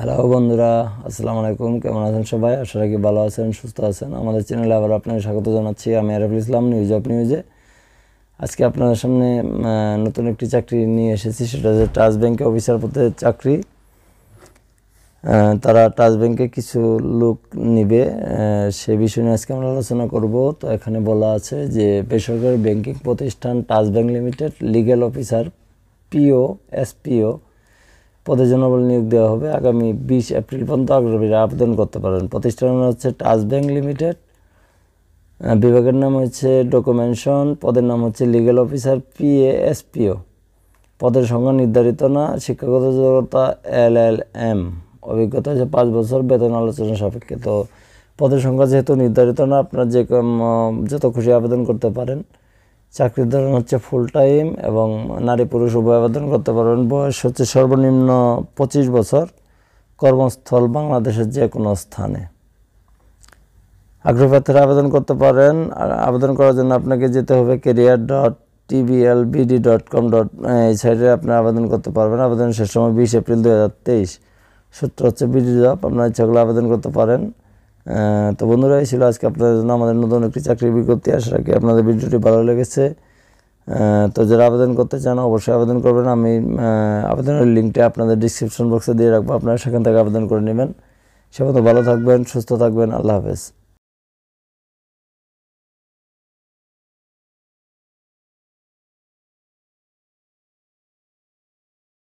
hello বন্ধুরা আসসালামু আলাইকুম কেমন আছেন সবাই আশা রাখি ভালো আছেন সুস্থ আছেন আমাদের চ্যানেলে আবার আপনাদের স্বাগত জানাচ্ছি আমি আরফুল ইসলাম নিউজ অফ নিউজে আজকে আপনাদের সামনে নতুন একটি চাকরি নিয়ে এসেছি সেটা হচ্ছে ট্রাস্ট ব্যাংকে অফিসার পথে চাকরি তারা ট্রাস্ট ব্যাংকে কিছু লোক নিবে সে বিষয় নিয়ে আজকে আমরা আলোচনা করব তো এখানে বলা আছে যে বেসরকারি ব্যাংকিং প্রতিষ্ঠান Trust Bank Limited legal officer PO SPO পদে জনবল নিয়োগ দেওয়া হবে আগামী বিশ এপ্রিল পর্যন্ত আগ্রহীরা আবেদন করতে পারেন প্রতিষ্ঠানের হচ্ছে টাচ ব্যাংক লিমিটেড বিভাগের নাম হচ্ছে ডকুমেন্টেশন পদের নাম হচ্ছে লিগ্যাল অফিসার পিএ এসপিও পদের সংখ্যা নির্ধারিত না শিক্ষাগত যোগ্যতা এল এল এম অভিজ্ঞতা হচ্ছে পাঁচ বছর বেতন আলোচনা সাপেক্ষে তো পদের সংখ্যা যেহেতু নির্ধারিত না আপনার যে যত খুশি আবেদন করতে পারেন চাকরির ধরন হচ্ছে ফুল টাইম এবং নারী পুরুষ উভয় আবেদন করতে পারবেন বয়স হচ্ছে সর্বনিম্ন পঁচিশ বছর কর্মস্থল বাংলাদেশের যে কোনো স্থানে আগ্রহ প্রার্থীরা আবেদন করতে পারেন আবেদন করার জন্য আপনাকে যেতে হবে career dot TBLBD dot com dot এই সাইটে আপনি আবেদন করতে পারবেন আবেদন শেষ সময় বিশ এপ্রিল দু সূত্র হচ্ছে বিডি জব আপনার ইচ্ছাগুলো আবেদন করতে পারেন তো বন্ধুরা এই ছিল আজকে আপনাদের জন্য আমাদের নতুন একটি চাকরির বিজ্ঞপ্তি আশা রাখি আপনাদের ভিডিওটি ভালো লেগেছে তো যারা আবেদন করতে চান অবশ্যই আবেদন করবেন আমি আবেদনের লিঙ্কটা আপনাদের ডিসক্রিপশন বক্সে দিয়ে রাখবো আপনারা সেখান থেকে আবেদন করে নেবেন সে মতো ভালো থাকবেন সুস্থ থাকবেন আল্লাহ হাফেজ